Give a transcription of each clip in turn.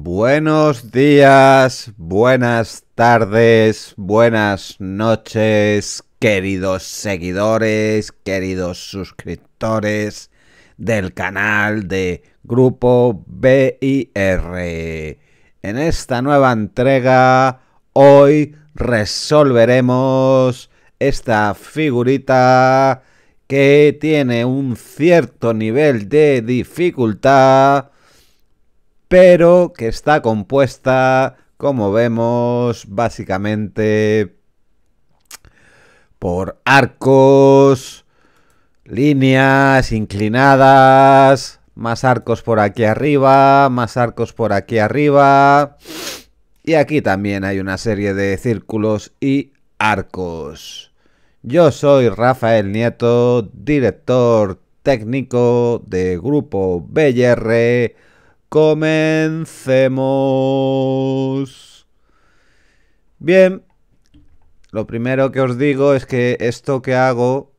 Buenos días, buenas tardes, buenas noches, queridos seguidores, queridos suscriptores del canal de Grupo BIR. En esta nueva entrega, hoy resolveremos esta figurita que tiene un cierto nivel de dificultad pero que está compuesta, como vemos, básicamente por arcos, líneas inclinadas, más arcos por aquí arriba, más arcos por aquí arriba. Y aquí también hay una serie de círculos y arcos. Yo soy Rafael Nieto, director técnico de Grupo BR Comencemos. Bien, lo primero que os digo es que esto que hago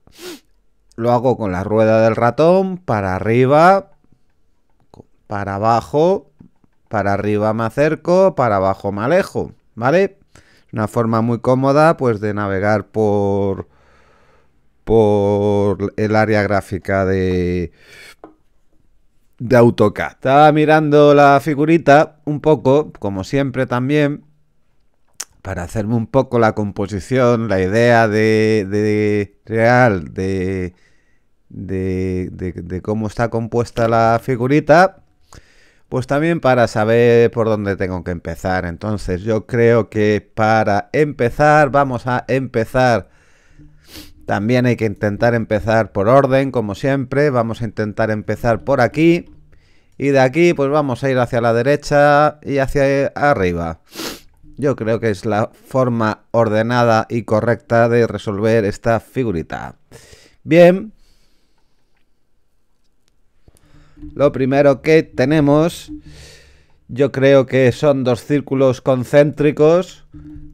lo hago con la rueda del ratón para arriba, para abajo, para arriba me acerco, para abajo me alejo, ¿vale? Una forma muy cómoda pues de navegar por por el área gráfica de de AutoCAD. Estaba mirando la figurita un poco, como siempre también, para hacerme un poco la composición, la idea de, real de, de, de, cómo está compuesta la figurita, pues también para saber por dónde tengo que empezar. Entonces yo creo que para empezar vamos a empezar también hay que intentar empezar por orden, como siempre. Vamos a intentar empezar por aquí. Y de aquí, pues vamos a ir hacia la derecha y hacia arriba. Yo creo que es la forma ordenada y correcta de resolver esta figurita. Bien. Lo primero que tenemos, yo creo que son dos círculos concéntricos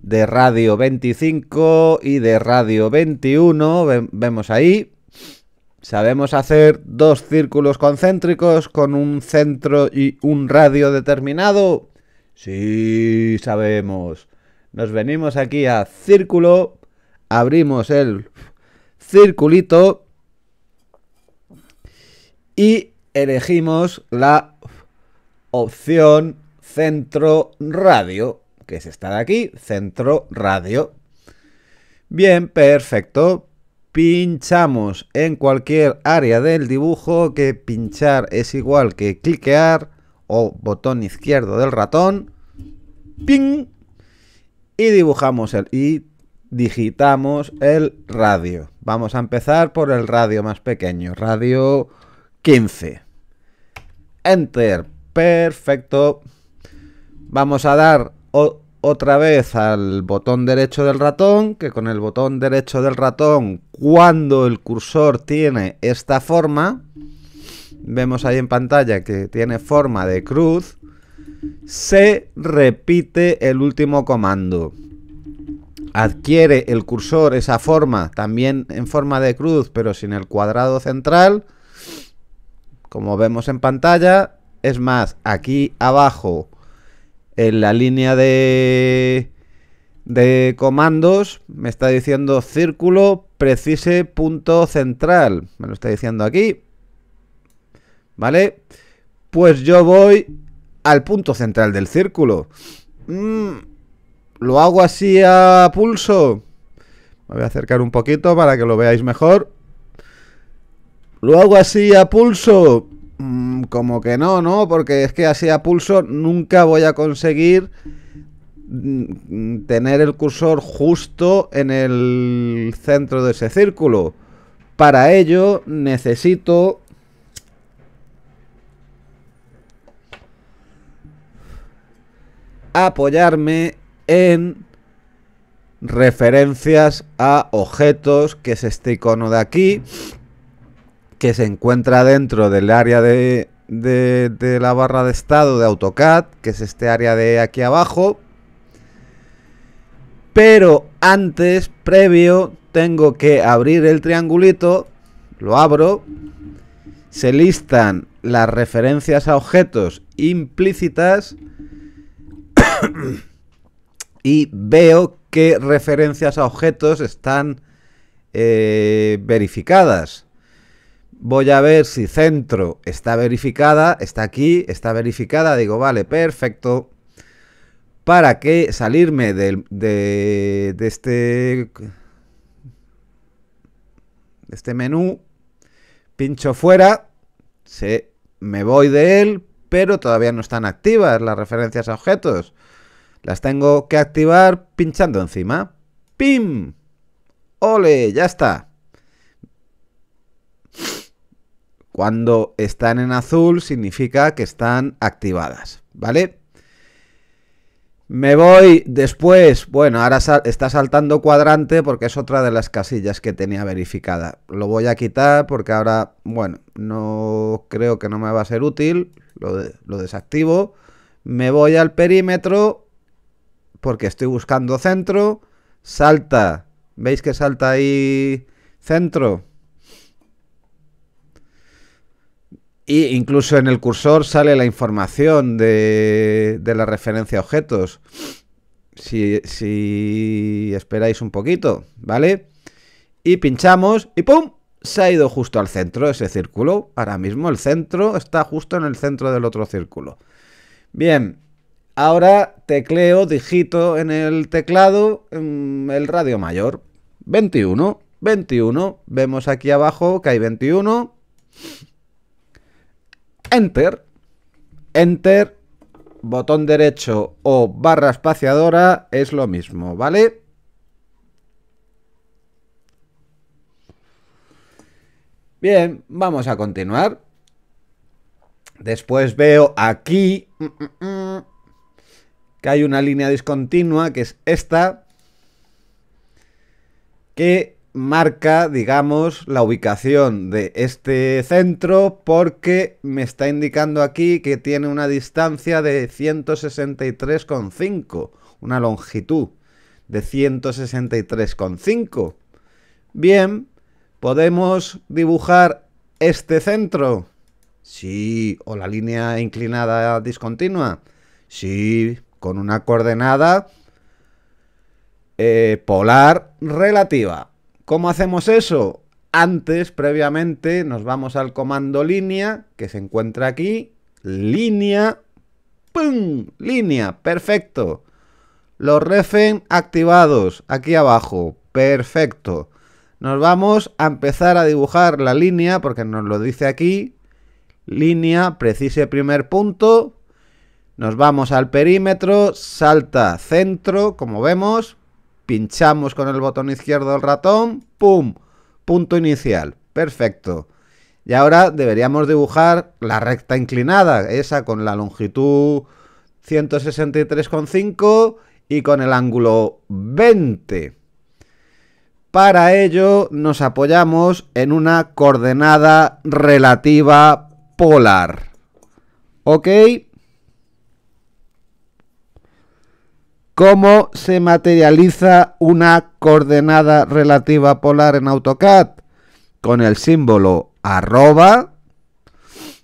de Radio 25 y de Radio 21, vemos ahí. Sabemos hacer dos círculos concéntricos con un centro y un radio determinado. Sí, sabemos. Nos venimos aquí a círculo, abrimos el circulito y elegimos la opción centro radio que es esta de aquí, centro radio. Bien, perfecto. Pinchamos en cualquier área del dibujo, que pinchar es igual que cliquear o botón izquierdo del ratón. ¡Pin! Y dibujamos el y digitamos el radio. Vamos a empezar por el radio más pequeño, radio 15. Enter, perfecto. Vamos a dar otra vez al botón derecho del ratón, que con el botón derecho del ratón, cuando el cursor tiene esta forma, vemos ahí en pantalla que tiene forma de cruz, se repite el último comando. Adquiere el cursor esa forma, también en forma de cruz, pero sin el cuadrado central, como vemos en pantalla. Es más, aquí abajo en la línea de, de comandos me está diciendo círculo precise punto central. Me lo está diciendo aquí. ¿Vale? Pues yo voy al punto central del círculo. Mm, lo hago así a pulso. Me voy a acercar un poquito para que lo veáis mejor. Lo hago así a pulso. Mm, como que no, ¿no? Porque es que así a pulso nunca voy a conseguir mm, tener el cursor justo en el centro de ese círculo. Para ello necesito... apoyarme en referencias a objetos que es este icono de aquí que se encuentra dentro del área de, la barra de estado de AutoCAD, que es este área de aquí abajo. Pero antes, previo, tengo que abrir el triangulito, lo abro, se listan las referencias a objetos implícitas y veo qué referencias a objetos están eh, verificadas. Voy a ver si centro está verificada, está aquí, está verificada. Digo, vale, perfecto. ¿Para que salirme de, de, este, este menú? Pincho fuera, me voy de él, pero todavía no están activas las referencias a objetos. Las tengo que activar pinchando encima. ¡Pim! ¡Ole! Ya está. Cuando están en azul significa que están activadas, ¿vale? Me voy después, bueno, ahora está saltando cuadrante porque es otra de las casillas que tenía verificada. Lo voy a quitar porque ahora, bueno, no creo que no me va a ser útil, lo, lo desactivo. Me voy al perímetro porque estoy buscando centro, salta, ¿veis que salta ahí centro? Y incluso en el cursor sale la información de, la referencia a objetos. Si, esperáis un poquito, ¿vale? Y pinchamos y ¡pum! Se ha ido justo al centro ese círculo. Ahora mismo el centro está justo en el centro del otro círculo. Bien, ahora tecleo, digito en el teclado el radio mayor. 21, 21. Vemos aquí abajo que hay 21. Enter. Enter, botón derecho o barra espaciadora es lo mismo, ¿vale? Bien, vamos a continuar. Después veo aquí mm, mm, mm, que hay una línea discontinua, que es esta, que marca, digamos, la ubicación de este centro porque me está indicando aquí que tiene una distancia de 163,5, una longitud de 163,5. Bien, ¿podemos dibujar este centro? Sí, o la línea inclinada discontinua. Sí, con una coordenada eh, polar relativa. ¿Cómo hacemos eso? Antes, previamente, nos vamos al comando línea, que se encuentra aquí. Línea. ¡Pum! Línea. Perfecto. Los refen activados, aquí abajo. Perfecto. Nos vamos a empezar a dibujar la línea, porque nos lo dice aquí. Línea, precise primer punto. Nos vamos al perímetro, salta centro, como vemos pinchamos con el botón izquierdo del ratón, ¡pum! Punto inicial, perfecto. Y ahora deberíamos dibujar la recta inclinada, esa con la longitud 163,5 y con el ángulo 20. Para ello nos apoyamos en una coordenada relativa polar. ¿Ok? ¿Cómo se materializa una coordenada relativa polar en AutoCAD? Con el símbolo arroba.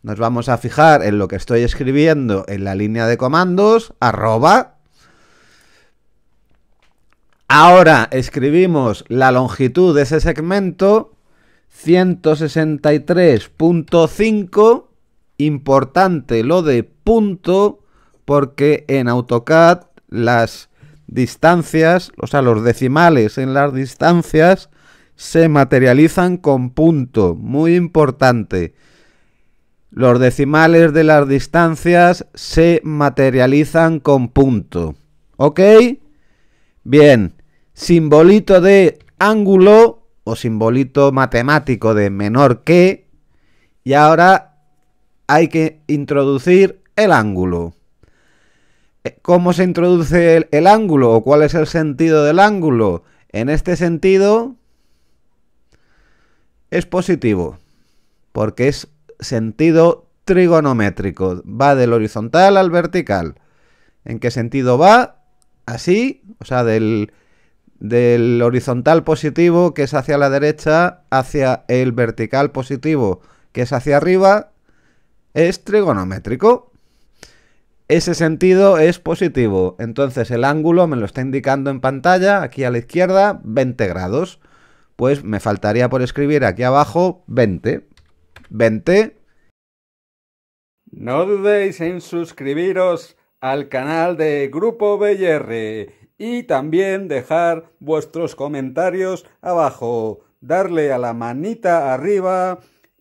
Nos vamos a fijar en lo que estoy escribiendo en la línea de comandos, arroba. Ahora escribimos la longitud de ese segmento, 163.5, importante lo de punto, porque en AutoCAD las distancias, o sea, los decimales en las distancias se materializan con punto, muy importante. Los decimales de las distancias se materializan con punto. ¿Ok? Bien, simbolito de ángulo o simbolito matemático de menor que. Y ahora hay que introducir el ángulo. ¿Cómo se introduce el, ángulo o cuál es el sentido del ángulo? En este sentido es positivo, porque es sentido trigonométrico, va del horizontal al vertical. ¿En qué sentido va? Así, o sea, del, del horizontal positivo, que es hacia la derecha, hacia el vertical positivo, que es hacia arriba, es trigonométrico. Ese sentido es positivo. Entonces el ángulo me lo está indicando en pantalla, aquí a la izquierda, 20 grados. Pues me faltaría por escribir aquí abajo 20. 20. No dudéis en suscribiros al canal de Grupo BR y también dejar vuestros comentarios abajo, darle a la manita arriba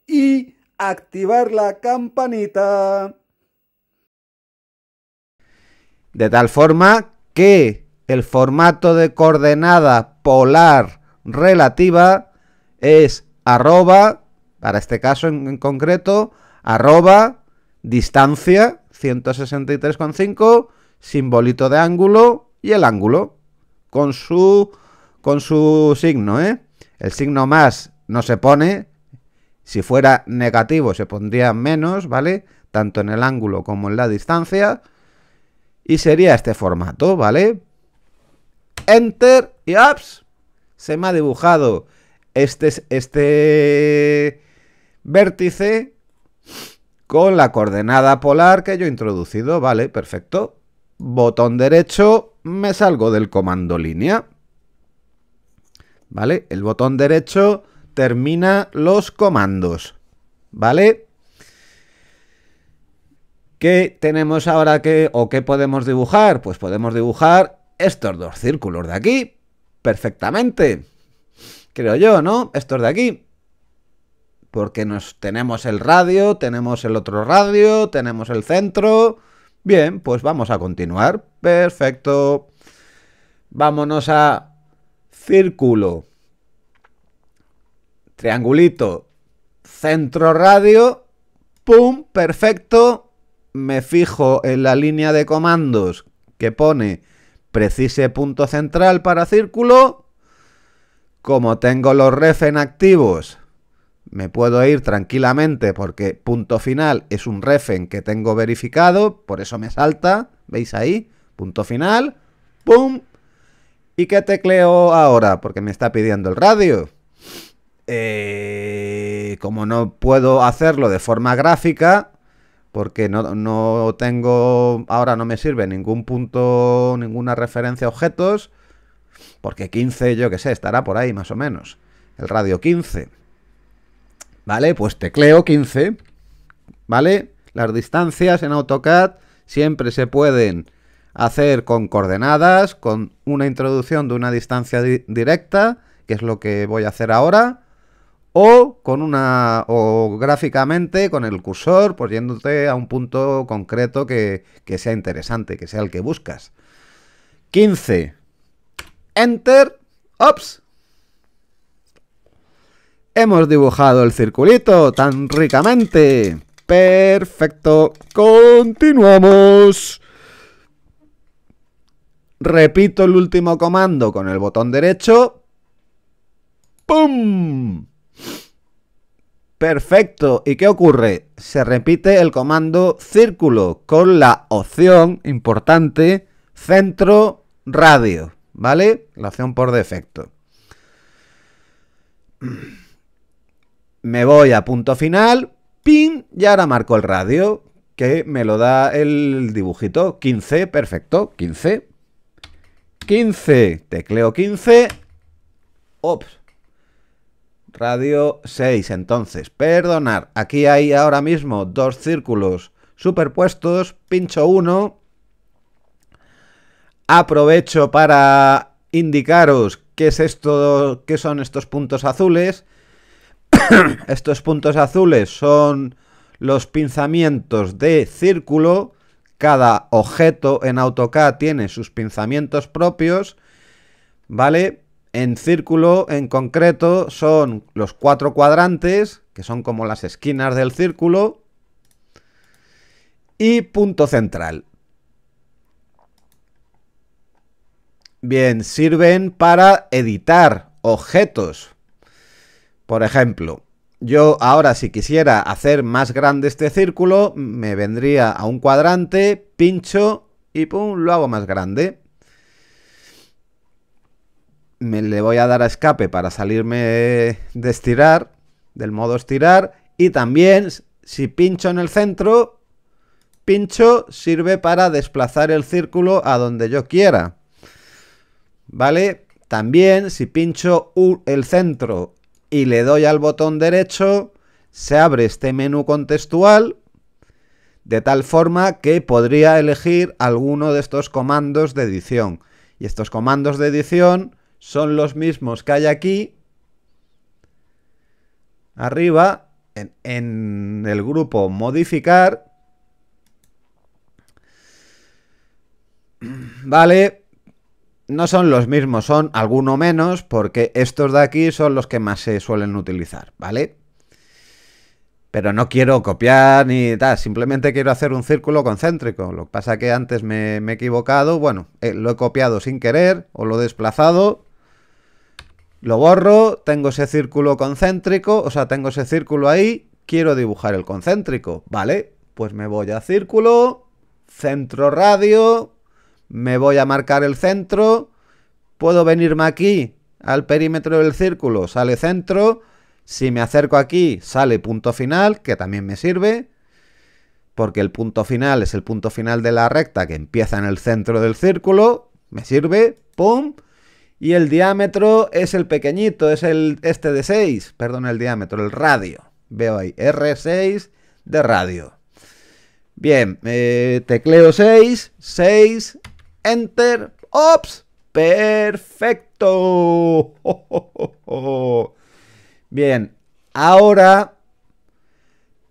y activar la campanita. De tal forma que el formato de coordenada polar relativa es arroba, para este caso en, concreto, arroba distancia 163,5, simbolito de ángulo y el ángulo con su, con su signo, ¿eh? El signo más no se pone, si fuera negativo se pondría menos, ¿vale? Tanto en el ángulo como en la distancia, y sería este formato, ¿vale? Enter y apps. Se me ha dibujado este, este vértice con la coordenada polar que yo he introducido, ¿vale? Perfecto. Botón derecho, me salgo del comando línea. ¿Vale? El botón derecho termina los comandos, ¿vale? ¿Qué tenemos ahora que o qué podemos dibujar? Pues podemos dibujar estos dos círculos de aquí perfectamente. Creo yo, ¿no? Estos de aquí. Porque nos tenemos el radio, tenemos el otro radio, tenemos el centro. Bien, pues vamos a continuar. Perfecto. Vámonos a círculo. Triangulito. Centro radio. ¡Pum! Perfecto me fijo en la línea de comandos que pone precise punto central para círculo. Como tengo los refen activos, me puedo ir tranquilamente porque punto final es un refen que tengo verificado, por eso me salta, ¿veis ahí? Punto final, ¡pum! ¿Y qué tecleo ahora? Porque me está pidiendo el radio. Eh, como no puedo hacerlo de forma gráfica, porque no, tengo, ahora no me sirve ningún punto, ninguna referencia a objetos, porque 15, yo que sé, estará por ahí más o menos, el radio 15. ¿Vale? Pues tecleo 15, ¿vale? Las distancias en AutoCAD siempre se pueden hacer con coordenadas, con una introducción de una distancia directa, que es lo que voy a hacer ahora, o con una o gráficamente con el cursor pues yéndote a un punto concreto que, que sea interesante, que sea el que buscas. 15. Enter. Ops. Hemos dibujado el circulito tan ricamente. Perfecto. Continuamos. Repito el último comando con el botón derecho. ¡Pum! Perfecto. ¿Y qué ocurre? Se repite el comando círculo con la opción importante centro radio, ¿vale? La opción por defecto. Me voy a punto final, pin, y ahora marco el radio, que me lo da el dibujito. 15, perfecto, 15. 15, tecleo 15. Ops, Radio 6, entonces, perdonar. Aquí hay ahora mismo dos círculos superpuestos, pincho uno. Aprovecho para indicaros qué es esto, qué son estos puntos azules. estos puntos azules son los pinzamientos de círculo. Cada objeto en AutoCAD tiene sus pinzamientos propios, ¿vale? en círculo en concreto son los cuatro cuadrantes, que son como las esquinas del círculo, y punto central. Bien, sirven para editar objetos. Por ejemplo, yo ahora si quisiera hacer más grande este círculo, me vendría a un cuadrante, pincho y pum, lo hago más grande le voy a dar a escape para salirme de estirar, del modo estirar, y también si pincho en el centro, pincho sirve para desplazar el círculo a donde yo quiera. ¿Vale? También si pincho el centro y le doy al botón derecho, se abre este menú contextual de tal forma que podría elegir alguno de estos comandos de edición. Y estos comandos de edición son los mismos que hay aquí. Arriba, en, el grupo modificar. Vale, no son los mismos, son alguno menos, porque estos de aquí son los que más se suelen utilizar, ¿vale? Pero no quiero copiar ni tal, simplemente quiero hacer un círculo concéntrico. Lo que pasa que antes me, he equivocado, bueno, eh, lo he copiado sin querer o lo he desplazado. Lo borro, tengo ese círculo concéntrico, o sea, tengo ese círculo ahí, quiero dibujar el concéntrico, ¿vale? Pues me voy a círculo, centro radio, me voy a marcar el centro, puedo venirme aquí al perímetro del círculo, sale centro, si me acerco aquí sale punto final, que también me sirve, porque el punto final es el punto final de la recta que empieza en el centro del círculo, me sirve, ¡pum!, y el diámetro es el pequeñito, es el este de 6, perdón, el diámetro, el radio. Veo ahí, R6 de radio. Bien, eh, tecleo 6, 6, enter, ops, perfecto. Bien, ahora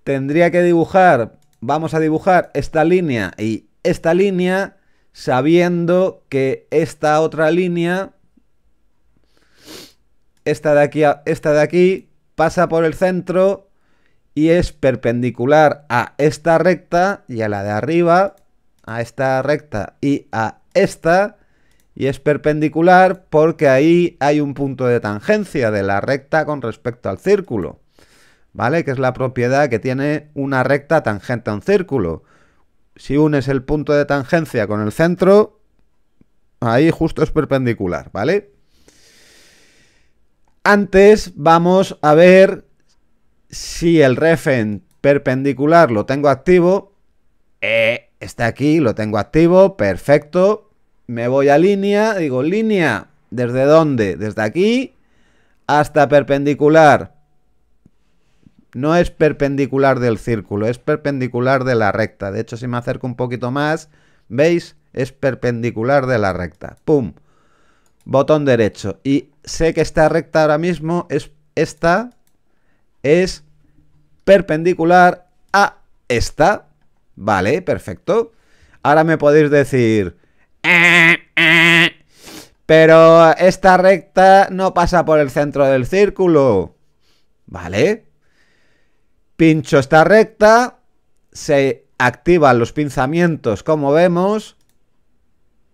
tendría que dibujar, vamos a dibujar esta línea y esta línea sabiendo que esta otra línea esta de aquí, esta de aquí, pasa por el centro y es perpendicular a esta recta y a la de arriba, a esta recta y a esta, y es perpendicular porque ahí hay un punto de tangencia de la recta con respecto al círculo, ¿vale? Que es la propiedad que tiene una recta tangente a un círculo. Si unes el punto de tangencia con el centro, ahí justo es perpendicular, ¿vale? Antes vamos a ver si el refén perpendicular lo tengo activo. E, está aquí, lo tengo activo, perfecto. Me voy a línea, digo línea, ¿desde dónde? Desde aquí hasta perpendicular. No es perpendicular del círculo, es perpendicular de la recta. De hecho, si me acerco un poquito más, ¿veis? Es perpendicular de la recta. ¡Pum! Botón derecho. Y sé que esta recta ahora mismo es esta, es perpendicular a esta. Vale, perfecto. Ahora me podéis decir... Eh, eh", pero esta recta no pasa por el centro del círculo. Vale. Pincho esta recta. Se activan los pinzamientos, como vemos.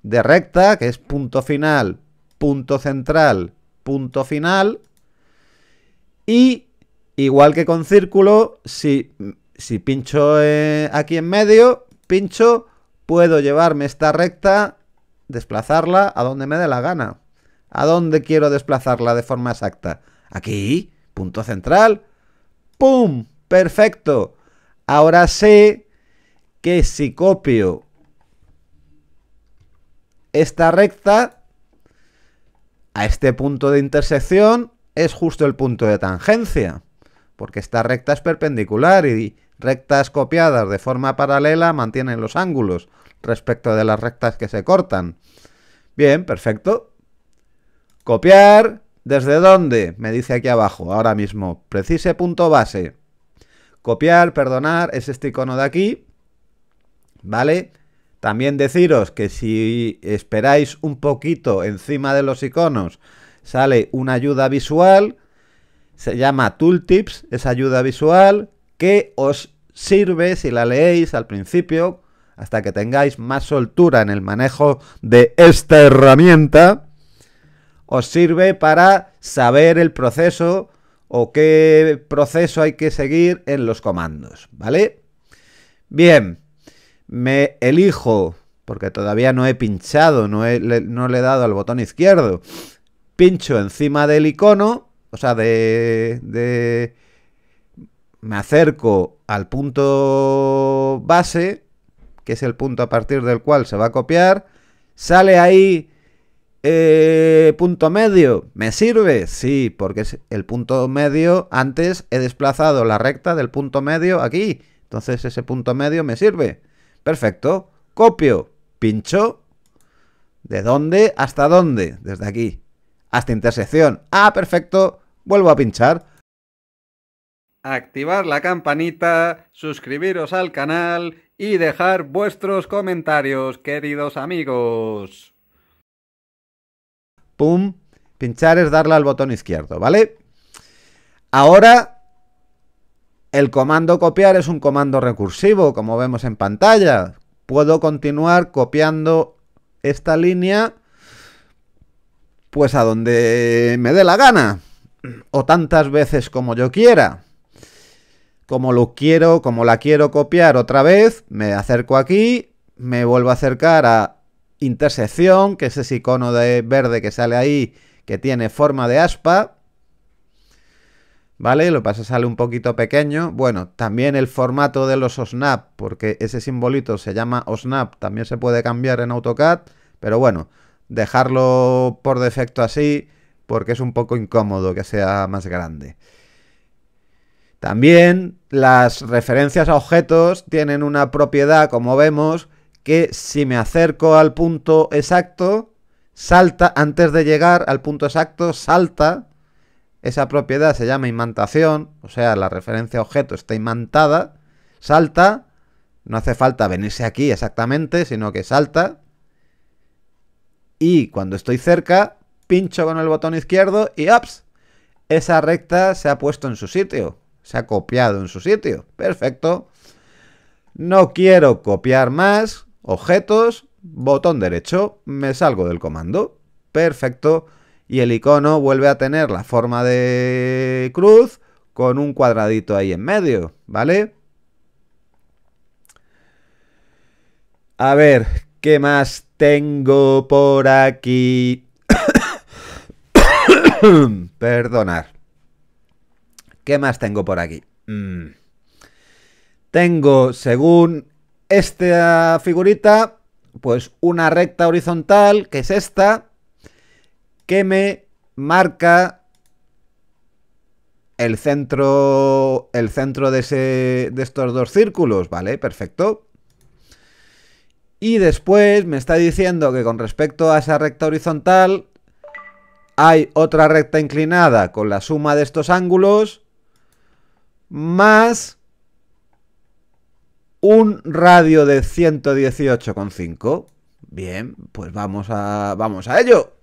De recta, que es punto final, punto central, punto final. Y igual que con círculo, si, pincho eh, aquí en medio, pincho, puedo llevarme esta recta, desplazarla a donde me dé la gana. ¿A dónde quiero desplazarla de forma exacta? Aquí, punto central. ¡Pum! Perfecto. Ahora sé que si copio esta recta, a este punto de intersección es justo el punto de tangencia, porque esta recta es perpendicular y rectas copiadas de forma paralela mantienen los ángulos respecto de las rectas que se cortan. Bien, perfecto. Copiar, ¿desde dónde? Me dice aquí abajo, ahora mismo, precise punto base. Copiar, perdonar, es este icono de aquí, ¿vale? También deciros que si esperáis un poquito encima de los iconos, sale una ayuda visual, se llama Tooltips, es ayuda visual, que os sirve si la leéis al principio, hasta que tengáis más soltura en el manejo de esta herramienta, os sirve para saber el proceso o qué proceso hay que seguir en los comandos, ¿vale? Bien, me elijo, porque todavía no he pinchado, no, he, le, he dado al botón izquierdo. Pincho encima del icono, o sea, de, de... Me acerco al punto base, que es el punto a partir del cual se va a copiar. Sale ahí eh, punto medio, ¿me sirve? Sí, porque el punto medio, antes he desplazado la recta del punto medio aquí, entonces ese punto medio me sirve. Perfecto. Copio. Pincho. ¿De dónde hasta dónde? Desde aquí. Hasta intersección. Ah, perfecto. Vuelvo a pinchar. Activar la campanita, suscribiros al canal y dejar vuestros comentarios, queridos amigos. Pum. Pinchar es darle al botón izquierdo, ¿vale? Ahora el comando copiar es un comando recursivo, como vemos en pantalla. Puedo continuar copiando esta línea pues a donde me dé la gana o tantas veces como yo quiera. Como lo quiero, como la quiero copiar otra vez, me acerco aquí, me vuelvo a acercar a intersección, que es ese icono de verde que sale ahí, que tiene forma de aspa, ¿vale? Lo que pasa sale un poquito pequeño. Bueno, también el formato de los OSNAP, porque ese simbolito se llama OSNAP, también se puede cambiar en AutoCAD, pero bueno, dejarlo por defecto así, porque es un poco incómodo que sea más grande. También las referencias a objetos tienen una propiedad, como vemos, que si me acerco al punto exacto, salta, antes de llegar al punto exacto, salta esa propiedad se llama imantación, o sea, la referencia objeto está imantada, salta, no hace falta venirse aquí exactamente, sino que salta, y cuando estoy cerca, pincho con el botón izquierdo y ¡ups! Esa recta se ha puesto en su sitio, se ha copiado en su sitio, perfecto. No quiero copiar más, objetos, botón derecho, me salgo del comando, perfecto y el icono vuelve a tener la forma de cruz con un cuadradito ahí en medio, ¿vale? A ver, ¿qué más tengo por aquí? Perdonar. ¿Qué más tengo por aquí? Mm. Tengo, según esta figurita, pues una recta horizontal, que es esta, que me marca el centro, el centro de, ese, de estos dos círculos, ¿vale? Perfecto. Y después me está diciendo que con respecto a esa recta horizontal hay otra recta inclinada con la suma de estos ángulos más un radio de 118,5. Bien, pues vamos a, vamos a ello.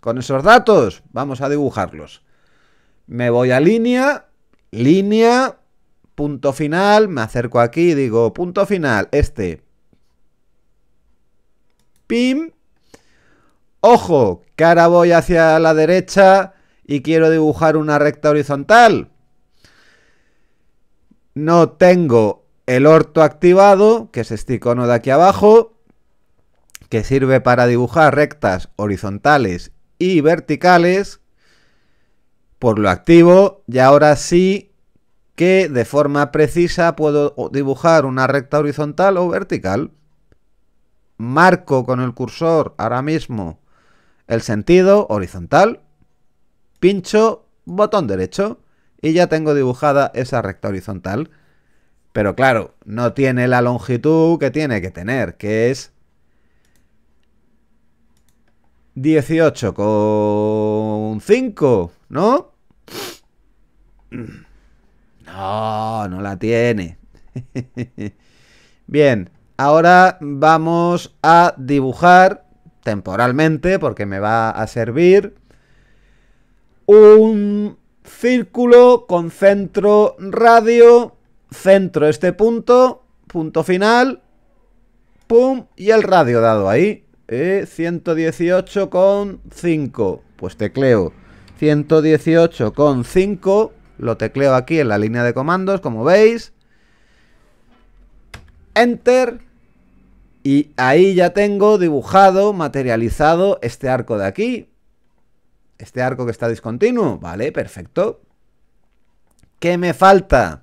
Con esos datos vamos a dibujarlos. Me voy a línea, línea, punto final, me acerco aquí, y digo punto final, este. Pim. Ojo, que ahora voy hacia la derecha y quiero dibujar una recta horizontal. No tengo el orto activado, que es este icono de aquí abajo, que sirve para dibujar rectas horizontales y verticales. Por lo activo y ahora sí que de forma precisa puedo dibujar una recta horizontal o vertical. Marco con el cursor ahora mismo el sentido horizontal, pincho botón derecho y ya tengo dibujada esa recta horizontal. Pero claro, no tiene la longitud que tiene que tener, que es 18 con 5, ¿no? No, no la tiene. Bien, ahora vamos a dibujar temporalmente, porque me va a servir, un círculo con centro radio, centro este punto, punto final, pum, y el radio dado ahí. 118,5. Eh, pues tecleo 118,5. Lo tecleo aquí en la línea de comandos, como veis. Enter. Y ahí ya tengo dibujado, materializado este arco de aquí. Este arco que está discontinuo. Vale, perfecto. ¿Qué me falta?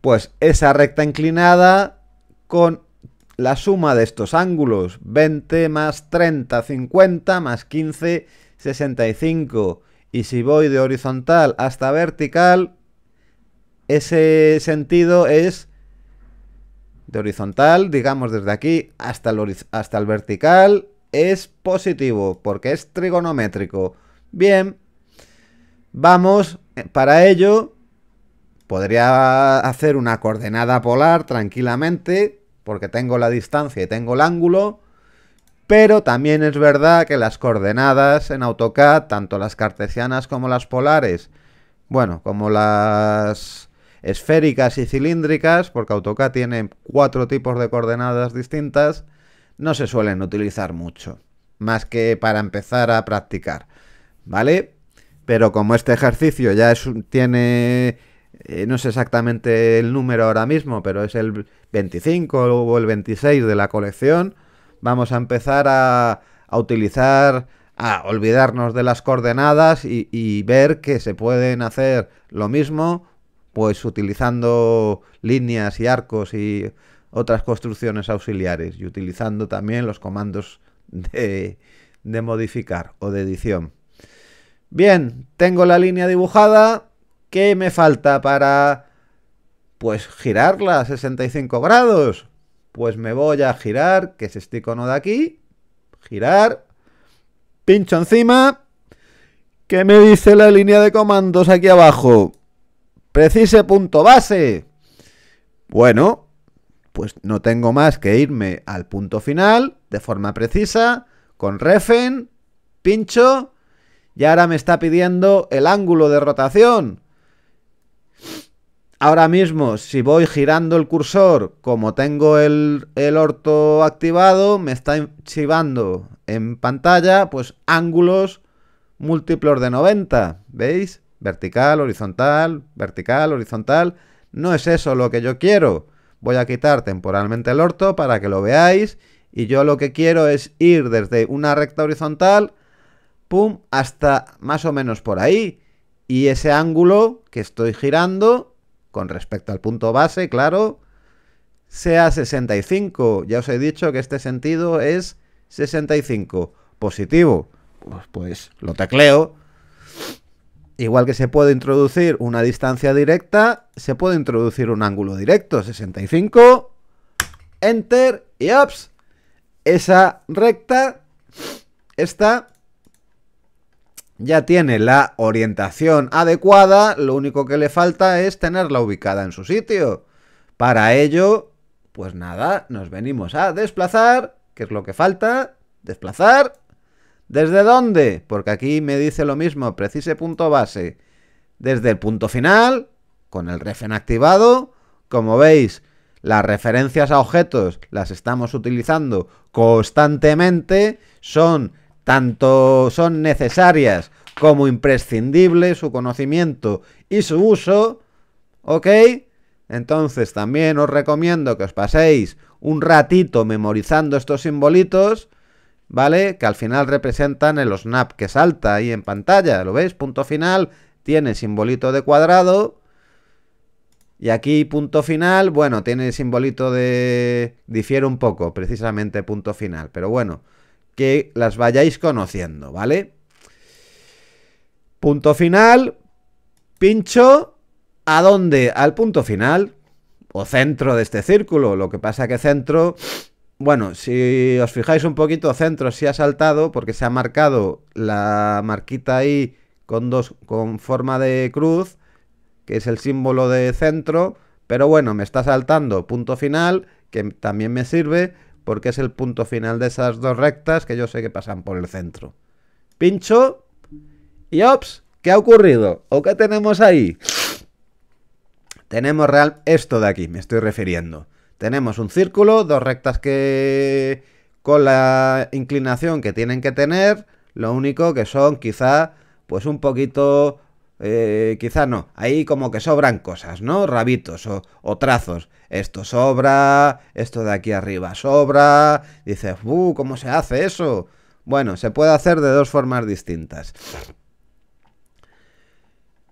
Pues esa recta inclinada con la suma de estos ángulos, 20 más 30, 50 más 15, 65. Y si voy de horizontal hasta vertical, ese sentido es de horizontal, digamos desde aquí hasta el, hasta el vertical, es positivo porque es trigonométrico. Bien, vamos eh, para ello. Podría hacer una coordenada polar tranquilamente, porque tengo la distancia y tengo el ángulo, pero también es verdad que las coordenadas en AutoCAD, tanto las cartesianas como las polares, bueno, como las esféricas y cilíndricas, porque AutoCAD tiene cuatro tipos de coordenadas distintas, no se suelen utilizar mucho, más que para empezar a practicar, ¿vale? Pero como este ejercicio ya es, tiene, eh, no sé exactamente el número ahora mismo, pero es el 25 o el 26 de la colección, vamos a empezar a, utilizar, a olvidarnos de las coordenadas y, y ver que se pueden hacer lo mismo, pues utilizando líneas y arcos y otras construcciones auxiliares y utilizando también los comandos de, de, modificar o de edición. Bien, tengo la línea dibujada. ¿Qué me falta para pues girarla a 65 grados. Pues me voy a girar, que es este icono de aquí. Girar. Pincho encima. ¿Qué me dice la línea de comandos aquí abajo? Precise punto base. Bueno, pues no tengo más que irme al punto final de forma precisa, con refen, pincho, y ahora me está pidiendo el ángulo de rotación. Ahora mismo, si voy girando el cursor, como tengo el, orto activado, me está chivando en pantalla, pues ángulos múltiplos de 90, ¿veis? Vertical, horizontal, vertical, horizontal. No es eso lo que yo quiero. Voy a quitar temporalmente el orto para que lo veáis. Y yo lo que quiero es ir desde una recta horizontal, pum, hasta más o menos por ahí. Y ese ángulo que estoy girando con respecto al punto base, claro, sea 65. Ya os he dicho que este sentido es 65 positivo. Pues, pues, lo tecleo. Igual que se puede introducir una distancia directa, se puede introducir un ángulo directo, 65, enter y ups. Esa recta está ya tiene la orientación adecuada, lo único que le falta es tenerla ubicada en su sitio. Para ello, pues nada, nos venimos a desplazar, ¿Qué es lo que falta, desplazar. ¿Desde dónde? Porque aquí me dice lo mismo, precise punto base. Desde el punto final, con el refén activado, como veis, las referencias a objetos las estamos utilizando constantemente, son tanto son necesarias como imprescindibles su conocimiento y su uso, ¿ok? Entonces también os recomiendo que os paséis un ratito memorizando estos simbolitos, ¿vale? Que al final representan el snap que salta ahí en pantalla, ¿lo veis? Punto final tiene simbolito de cuadrado. Y aquí punto final, bueno, tiene simbolito de... difiere un poco, precisamente punto final, pero bueno que las vayáis conociendo, ¿vale? Punto final, pincho, ¿a dónde? Al punto final, o centro de este círculo, lo que pasa que centro... Bueno, si os fijáis un poquito, centro sí ha saltado porque se ha marcado la marquita ahí con, dos, con forma de cruz, que es el símbolo de centro, pero bueno, me está saltando punto final, que también me sirve, porque es el punto final de esas dos rectas que yo sé que pasan por el centro. Pincho y ops, ¿qué ha ocurrido? ¿O qué tenemos ahí? Tenemos real esto de aquí, me estoy refiriendo. Tenemos un círculo, dos rectas que con la inclinación que tienen que tener, lo único que son quizá pues un poquito eh, quizá no, ahí como que sobran cosas, ¿no? Rabitos o trazos esto sobra, esto de aquí arriba sobra, dices, ¿cómo se hace eso? Bueno, se puede hacer de dos formas distintas.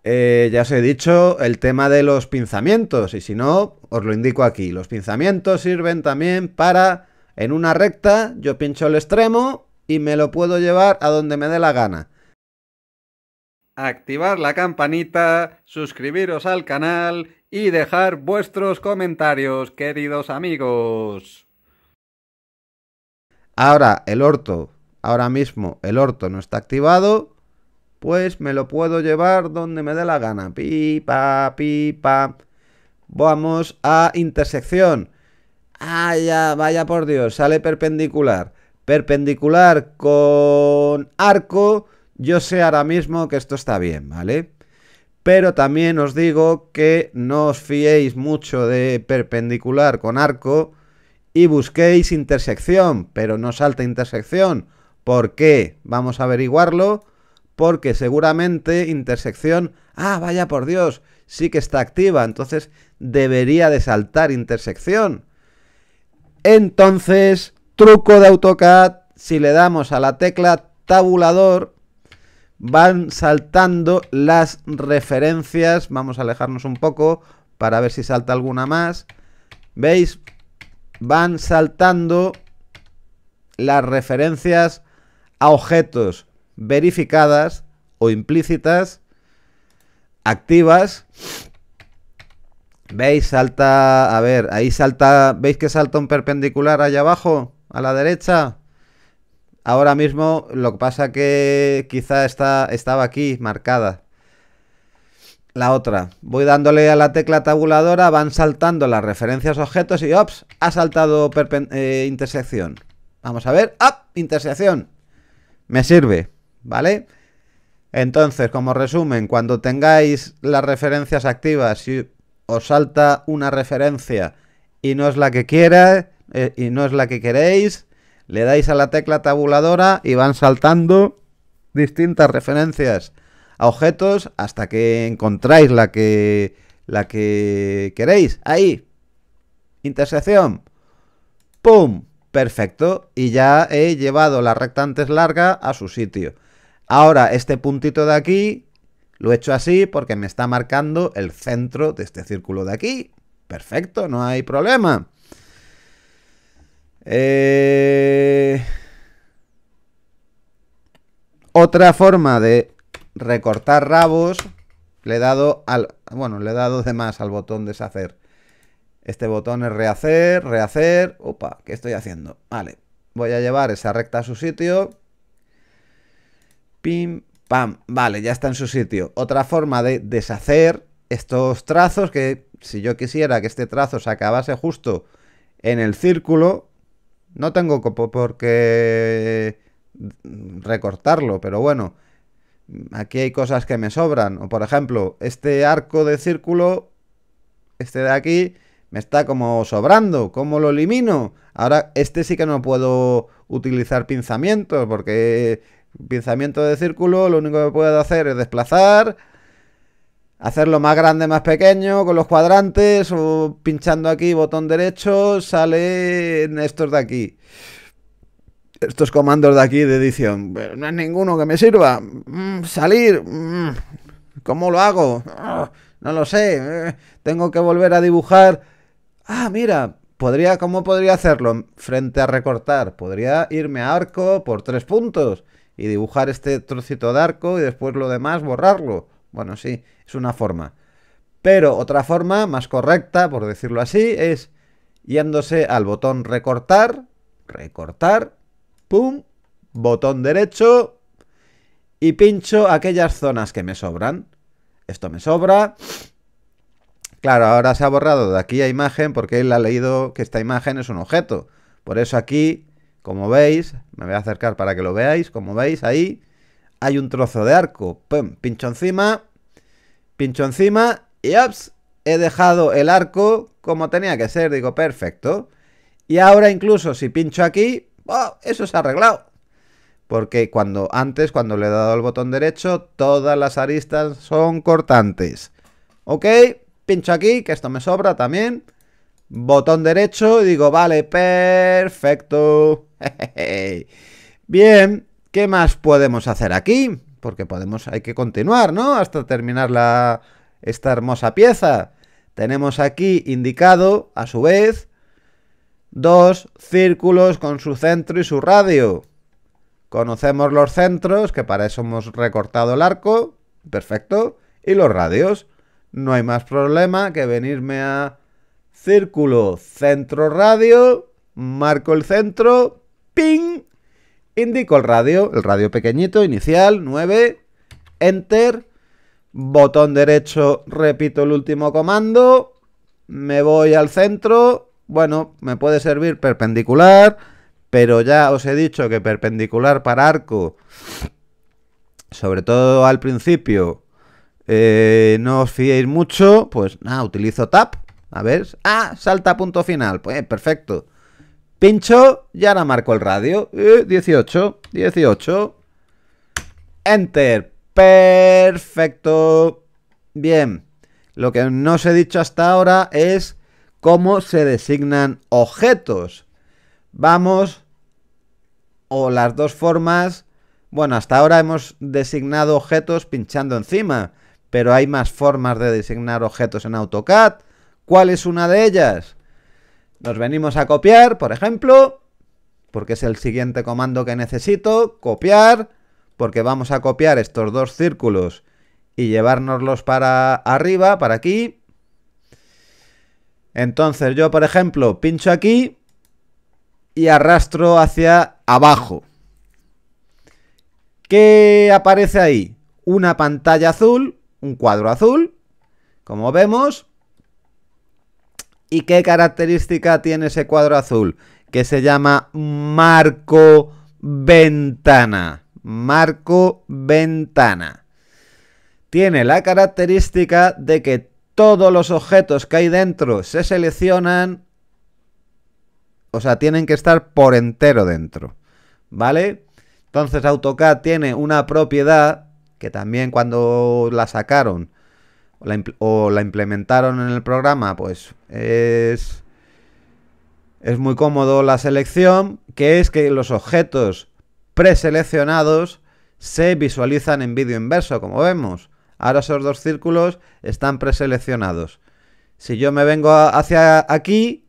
Eh, ya os he dicho el tema de los pinzamientos, y si no, os lo indico aquí. Los pinzamientos sirven también para, en una recta, yo pincho el extremo y me lo puedo llevar a donde me dé la gana activar la campanita, suscribiros al canal y dejar vuestros comentarios, queridos amigos. Ahora, el orto, ahora mismo el orto no está activado, pues me lo puedo llevar donde me dé la gana. Pipa, pipa. Vamos a intersección. Ah, ya, vaya por Dios, sale perpendicular. Perpendicular con arco yo sé ahora mismo que esto está bien, ¿vale? Pero también os digo que no os fiéis mucho de perpendicular con arco y busquéis intersección, pero no salta intersección. ¿Por qué? Vamos a averiguarlo. Porque seguramente intersección... Ah, vaya por Dios, sí que está activa, entonces debería de saltar intersección. Entonces, truco de AutoCAD, si le damos a la tecla tabulador, van saltando las referencias. Vamos a alejarnos un poco para ver si salta alguna más. ¿Veis? Van saltando las referencias a objetos verificadas o implícitas, activas. ¿Veis? Salta, a ver, ahí salta, ¿veis que salta un perpendicular allá abajo, a la derecha? Ahora mismo lo que pasa que quizá está, estaba aquí marcada. La otra. Voy dándole a la tecla tabuladora, van saltando las referencias objetos y ops, ha saltado eh, intersección. Vamos a ver. ¡Op! Intersección. Me sirve, ¿vale? Entonces, como resumen, cuando tengáis las referencias activas, si os salta una referencia y no es la que quiera eh, y no es la que queréis, le dais a la tecla tabuladora y van saltando distintas referencias a objetos hasta que encontráis la que la que queréis. Ahí. Intersección. ¡Pum! Perfecto. Y ya he llevado la recta antes larga a su sitio. Ahora, este puntito de aquí lo he hecho así porque me está marcando el centro de este círculo de aquí. Perfecto, no hay problema. Eh, otra forma de recortar rabos. Le he dado al. Bueno, le he dado de más al botón deshacer. Este botón es rehacer, rehacer. Opa, ¿qué estoy haciendo? Vale. Voy a llevar esa recta a su sitio. Pim, pam. Vale, ya está en su sitio. Otra forma de deshacer estos trazos que si yo quisiera que este trazo se acabase justo en el círculo, no tengo por qué recortarlo, pero bueno, aquí hay cosas que me sobran. O por ejemplo, este arco de círculo, este de aquí, me está como sobrando. ¿Cómo lo elimino? Ahora, este sí que no puedo utilizar pinzamientos, porque pinzamiento de círculo lo único que puedo hacer es desplazar, Hacerlo más grande, más pequeño, con los cuadrantes o pinchando aquí botón derecho, salen estos de aquí. Estos comandos de aquí de edición. no es ninguno que me sirva. Mm, salir. Mm, ¿Cómo lo hago? Ah, no lo sé. Eh, tengo que volver a dibujar. Ah, mira, podría, ¿cómo podría hacerlo? Frente a recortar, podría irme a arco por tres puntos y dibujar este trocito de arco y después lo demás borrarlo. Bueno, sí, es una forma. Pero otra forma más correcta, por decirlo así, es yéndose al botón recortar, recortar, pum, botón derecho y pincho aquellas zonas que me sobran. Esto me sobra. Claro, ahora se ha borrado de aquí a imagen porque él ha leído que esta imagen es un objeto. Por eso aquí, como veis, me voy a acercar para que lo veáis, como veis ahí, hay un trozo de arco. pincho encima, pincho encima y ups, he dejado el arco como tenía que ser. Digo, perfecto. Y ahora incluso si pincho aquí, ¡oh! eso se ha arreglado. Porque cuando antes, cuando le he dado el botón derecho, todas las aristas son cortantes. ¿Ok? Pincho aquí, que esto me sobra también. Botón derecho y digo, vale, perfecto. Bien, ¿Qué más podemos hacer aquí? Porque podemos, hay que continuar, ¿no? Hasta terminar esta hermosa pieza. Tenemos aquí indicado, a su vez, dos círculos con su centro y su radio. Conocemos los centros, que para eso hemos recortado el arco, perfecto, y los radios. No hay más problema que venirme a círculo, centro, radio, marco el centro, ping, Indico el radio, el radio pequeñito, inicial, 9, Enter, botón derecho, repito el último comando, me voy al centro, bueno, me puede servir perpendicular, pero ya os he dicho que perpendicular para arco, sobre todo al principio, eh, no os fiéis mucho, pues nada, utilizo tap, a ver, ah, salta punto final, pues perfecto. Pincho, y ahora marco el radio. 18, eh, 18. Enter. Perfecto. Bien. Lo que no os he dicho hasta ahora es cómo se designan objetos. Vamos. O las dos formas. Bueno, hasta ahora hemos designado objetos pinchando encima. Pero hay más formas de designar objetos en AutoCAD. ¿Cuál es una de ellas? Nos venimos a copiar, por ejemplo, porque es el siguiente comando que necesito, copiar, porque vamos a copiar estos dos círculos y llevárnoslos para arriba, para aquí. Entonces yo, por ejemplo, pincho aquí y arrastro hacia abajo. ¿Qué aparece ahí? Una pantalla azul, un cuadro azul, como vemos, ¿Y qué característica tiene ese cuadro azul? Que se llama marco ventana. Marco ventana. Tiene la característica de que todos los objetos que hay dentro se seleccionan. O sea, tienen que estar por entero dentro. ¿Vale? Entonces AutoCAD tiene una propiedad que también cuando la sacaron o la implementaron en el programa, pues es... Es muy cómodo la selección, que es que los objetos preseleccionados se visualizan en vídeo inverso, como vemos. Ahora esos dos círculos están preseleccionados. Si yo me vengo hacia aquí,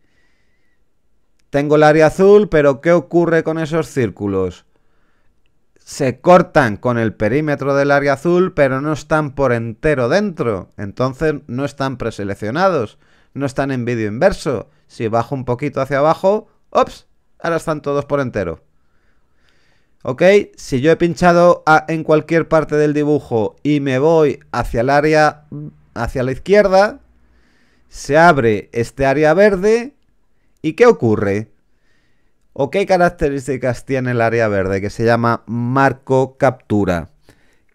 tengo el área azul, pero ¿qué ocurre con esos círculos? se cortan con el perímetro del área azul, pero no están por entero dentro. Entonces no están preseleccionados, no están en vídeo inverso. Si bajo un poquito hacia abajo, ¡ops! Ahora están todos por entero. ¿Ok? Si yo he pinchado en cualquier parte del dibujo y me voy hacia el área, hacia la izquierda, se abre este área verde. ¿Y qué ocurre? o qué características tiene el área verde que se llama marco captura,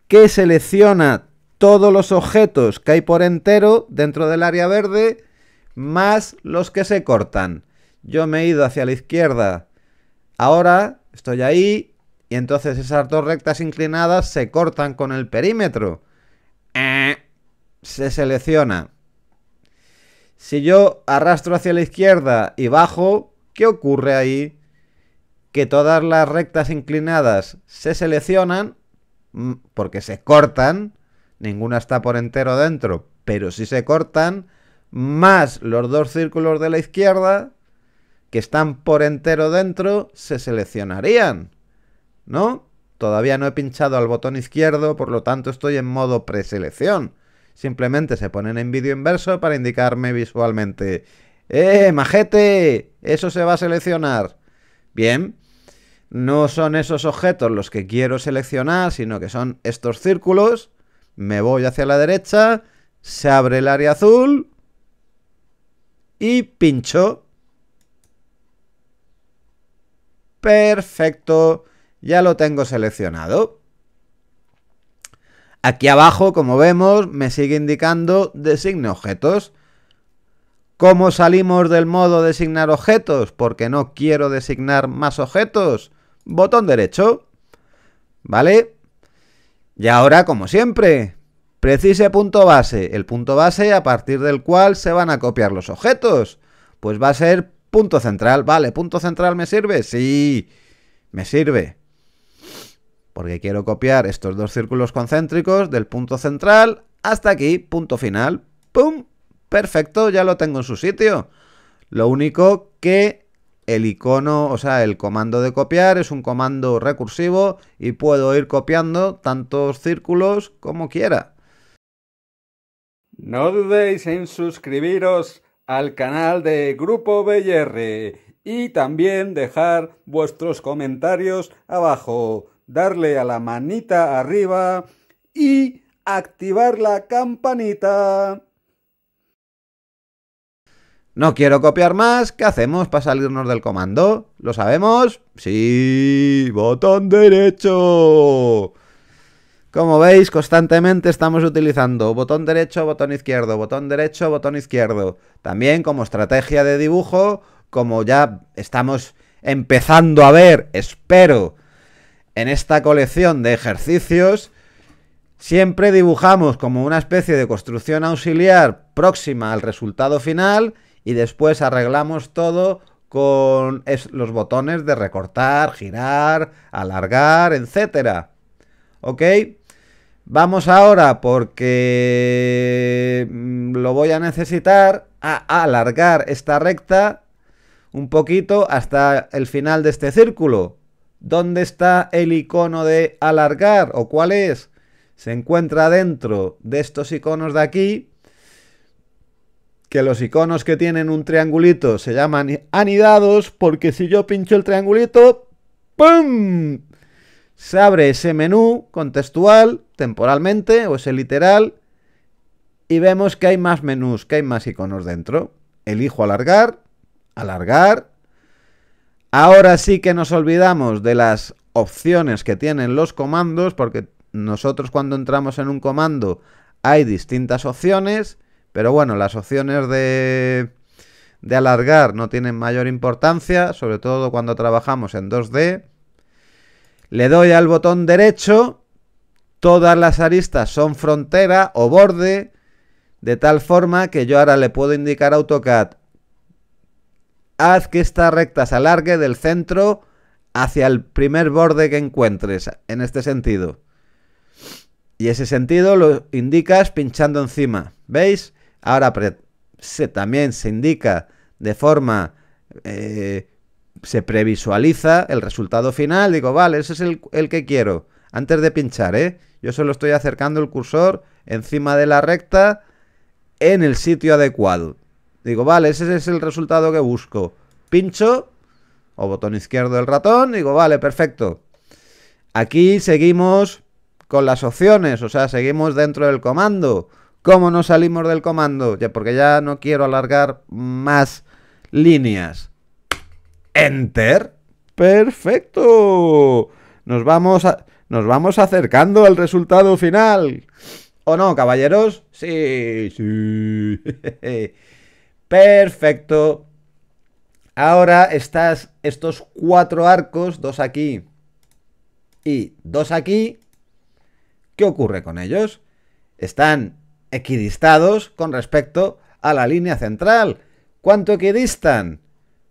que selecciona todos los objetos que hay por entero dentro del área verde más los que se cortan. Yo me he ido hacia la izquierda, ahora estoy ahí y entonces esas dos rectas inclinadas se cortan con el perímetro. Eh, se selecciona. Si yo arrastro hacia la izquierda y bajo, ¿qué ocurre ahí? que todas las rectas inclinadas se seleccionan mm, porque se cortan, ninguna está por entero dentro, pero si se cortan, más los dos círculos de la izquierda que están por entero dentro, se seleccionarían, ¿no? Todavía no he pinchado al botón izquierdo, por lo tanto estoy en modo preselección. Simplemente se ponen en vídeo inverso para indicarme visualmente, ¡eh, majete! Eso se va a seleccionar. Bien, no son esos objetos los que quiero seleccionar, sino que son estos círculos. Me voy hacia la derecha, se abre el área azul y pincho. Perfecto, ya lo tengo seleccionado. Aquí abajo, como vemos, me sigue indicando designe objetos. ¿Cómo salimos del modo designar objetos? Porque no quiero designar más objetos botón derecho. ¿Vale? Y ahora, como siempre, precise punto base. El punto base a partir del cual se van a copiar los objetos. Pues va a ser punto central. Vale, punto central me sirve. Sí, me sirve. Porque quiero copiar estos dos círculos concéntricos del punto central hasta aquí, punto final. ¡Pum! Perfecto, ya lo tengo en su sitio. Lo único que el icono, o sea, el comando de copiar es un comando recursivo y puedo ir copiando tantos círculos como quiera. No dudéis en suscribiros al canal de Grupo BR y también dejar vuestros comentarios abajo, darle a la manita arriba y activar la campanita. No quiero copiar más. ¿Qué hacemos para salirnos del comando? ¿Lo sabemos? Sí, botón derecho. Como veis, constantemente estamos utilizando botón derecho, botón izquierdo, botón derecho, botón izquierdo. También como estrategia de dibujo, como ya estamos empezando a ver, espero, en esta colección de ejercicios, siempre dibujamos como una especie de construcción auxiliar próxima al resultado final y después arreglamos todo con los botones de recortar, girar, alargar, etcétera. ¿Ok? Vamos ahora porque mm, lo voy a necesitar a alargar esta recta un poquito hasta el final de este círculo. ¿Dónde está el icono de alargar o cuál es? Se encuentra dentro de estos iconos de aquí que los iconos que tienen un triangulito se llaman anidados, porque si yo pincho el triangulito, ¡pum! Se abre ese menú contextual, temporalmente, o ese literal, y vemos que hay más menús, que hay más iconos dentro. Elijo alargar, alargar. Ahora sí que nos olvidamos de las opciones que tienen los comandos, porque nosotros cuando entramos en un comando hay distintas opciones. Pero bueno, las opciones de, alargar no tienen mayor importancia, sobre todo cuando trabajamos en 2D. Le doy al botón derecho, todas las aristas son frontera o borde, de tal forma que yo ahora le puedo indicar a AutoCAD, haz que esta recta se alargue del centro hacia el primer borde que encuentres, en este sentido. Y ese sentido lo indicas pinchando encima, ¿veis? Ahora se, también se indica de forma... Eh, se previsualiza el resultado final. Digo, vale, ese es el, que quiero. Antes de pinchar, ¿eh? Yo solo estoy acercando el cursor encima de la recta en el sitio adecuado. Digo, vale, ese es el resultado que busco. Pincho o botón izquierdo del ratón. Digo, vale, perfecto. Aquí seguimos con las opciones, o sea, seguimos dentro del comando. ¿Cómo nos salimos del comando? Ya, porque ya no quiero alargar más líneas. Enter. Perfecto. Nos vamos, a, nos vamos acercando al resultado final. ¿O no, caballeros? Sí, sí. Perfecto. Ahora estás... estos cuatro arcos, dos aquí y dos aquí, ¿qué ocurre con ellos? Están equidistados con respecto a la línea central. ¿Cuánto equidistan?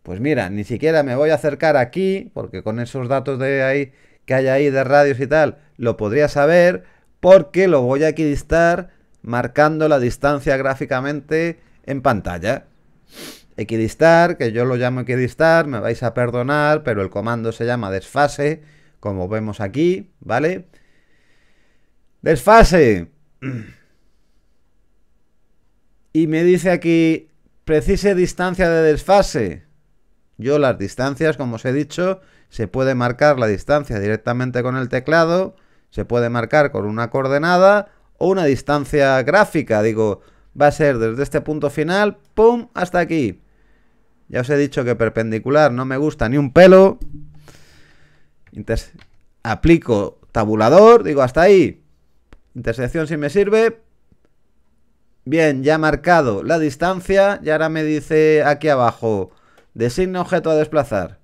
Pues mira, ni siquiera me voy a acercar aquí, porque con esos datos de ahí que hay ahí de radios y tal, lo podría saber, porque lo voy a equidistar marcando la distancia gráficamente en pantalla. Equidistar, que yo lo llamo equidistar, me vais a perdonar, pero el comando se llama desfase, como vemos aquí, ¿vale? Desfase. Y me dice aquí, precise distancia de desfase. Yo las distancias, como os he dicho, se puede marcar la distancia directamente con el teclado, se puede marcar con una coordenada o una distancia gráfica. Digo, va a ser desde este punto final, ¡pum!, hasta aquí. Ya os he dicho que perpendicular no me gusta ni un pelo. aplico tabulador, digo, hasta ahí. Intersección si me sirve, Bien, ya marcado la distancia y ahora me dice aquí abajo, designo objeto a desplazar.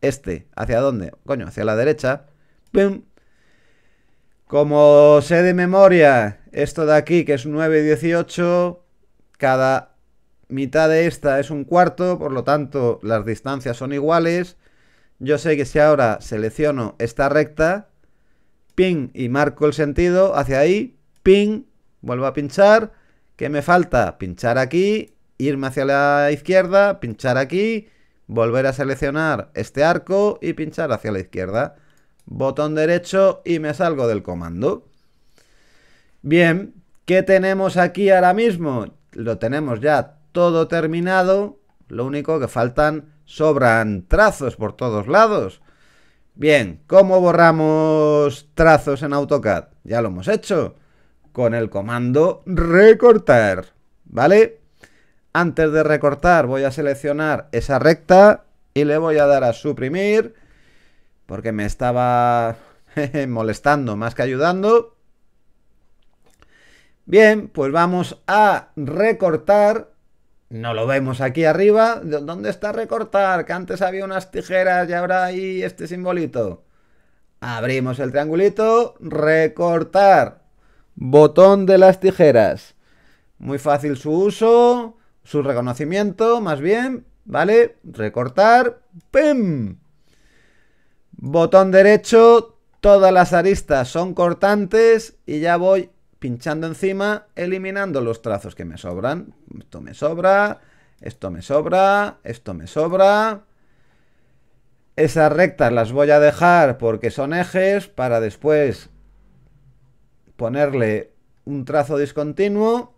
Este, ¿hacia dónde? Coño, hacia la derecha. ¡Pum! Como sé de memoria esto de aquí, que es 9 y 18, cada mitad de esta es un cuarto, por lo tanto las distancias son iguales. Yo sé que si ahora selecciono esta recta, ping, y marco el sentido hacia ahí, ping, vuelvo a pinchar ¿Qué me falta? Pinchar aquí, irme hacia la izquierda, pinchar aquí, volver a seleccionar este arco y pinchar hacia la izquierda. Botón derecho y me salgo del comando. Bien, ¿qué tenemos aquí ahora mismo? Lo tenemos ya todo terminado, lo único que faltan sobran trazos por todos lados. Bien, ¿cómo borramos trazos en AutoCAD? Ya lo hemos hecho con el comando recortar, ¿vale? Antes de recortar voy a seleccionar esa recta y le voy a dar a suprimir porque me estaba molestando más que ayudando. Bien, pues vamos a recortar. No lo vemos aquí arriba. ¿Dónde está recortar? Que antes había unas tijeras y ahora hay este simbolito. Abrimos el triangulito. Recortar. Botón de las tijeras. Muy fácil su uso, su reconocimiento, más bien, ¿vale? Recortar, ¡pim! Botón derecho, todas las aristas son cortantes y ya voy pinchando encima, eliminando los trazos que me sobran. Esto me sobra, esto me sobra, esto me sobra. Esas rectas las voy a dejar porque son ejes para después ponerle un trazo discontinuo.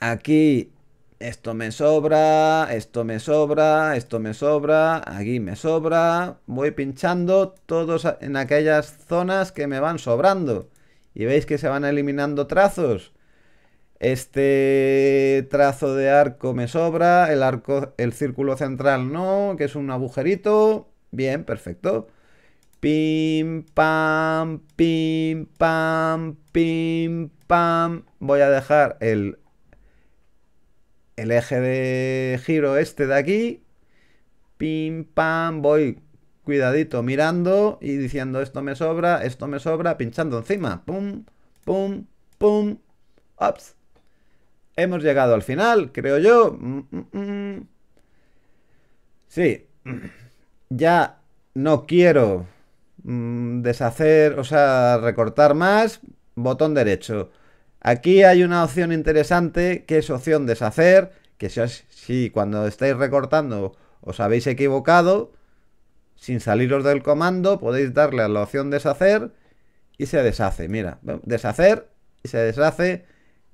Aquí esto me sobra, esto me sobra, esto me sobra, aquí me sobra. Voy pinchando todos en aquellas zonas que me van sobrando. Y veis que se van eliminando trazos. Este trazo de arco me sobra, el arco, el círculo central no, que es un agujerito. Bien, perfecto. Pim, pam, pim, pam, pim, pam. Voy a dejar el, eje de giro este de aquí. Pim, pam, voy cuidadito mirando y diciendo esto me sobra, esto me sobra, pinchando encima. Pum, pum, pum. Ups. Hemos llegado al final, creo yo. Mm, mm, mm. Sí. Ya no quiero Mm, deshacer, o sea, recortar más, botón derecho. Aquí hay una opción interesante que es opción deshacer, que si, si cuando estáis recortando os habéis equivocado, sin saliros del comando podéis darle a la opción deshacer y se deshace. Mira, deshacer y se deshace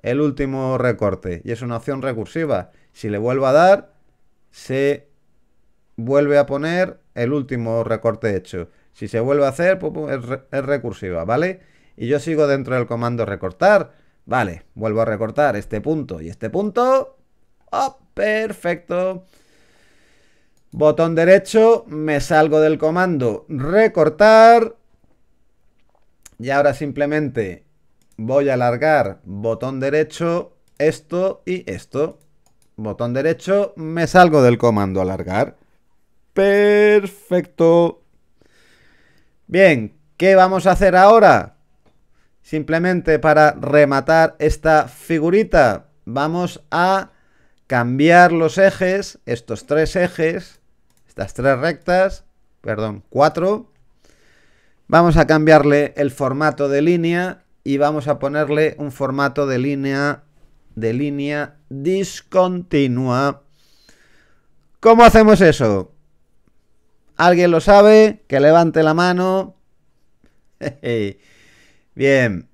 el último recorte. Y es una opción recursiva. Si le vuelvo a dar, se vuelve a poner el último recorte hecho. Si se vuelve a hacer, pues, pues, es recursiva, ¿vale? Y yo sigo dentro del comando recortar. Vale, vuelvo a recortar este punto y este punto. ¡Oh, perfecto! Botón derecho, me salgo del comando recortar. Y ahora simplemente voy a alargar botón derecho, esto y esto. Botón derecho, me salgo del comando alargar. Perfecto. Bien, ¿qué vamos a hacer ahora? Simplemente para rematar esta figurita, vamos a cambiar los ejes, estos tres ejes, estas tres rectas, perdón, cuatro. Vamos a cambiarle el formato de línea y vamos a ponerle un formato de línea de línea discontinua. ¿Cómo hacemos eso? ¿Alguien lo sabe? Que levante la mano. Bien.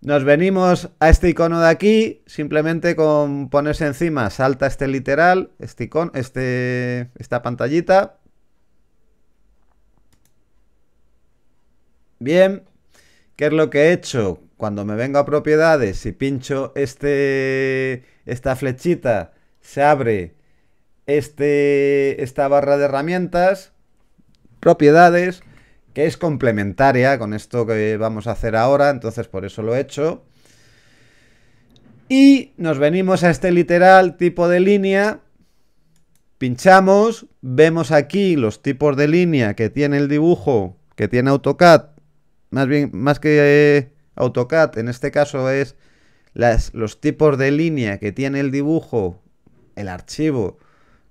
Nos venimos a este icono de aquí, simplemente con ponerse encima, salta este literal, este este, esta pantallita. Bien, ¿qué es lo que he hecho? Cuando me vengo a propiedades y pincho este, esta flechita, se abre este, esta barra de herramientas, propiedades, que es complementaria con esto que vamos a hacer ahora, entonces por eso lo he hecho. Y nos venimos a este literal tipo de línea, pinchamos, vemos aquí los tipos de línea que tiene el dibujo, que tiene AutoCAD, más bien, más que eh, AutoCAD, en este caso es las, los tipos de línea que tiene el dibujo, el archivo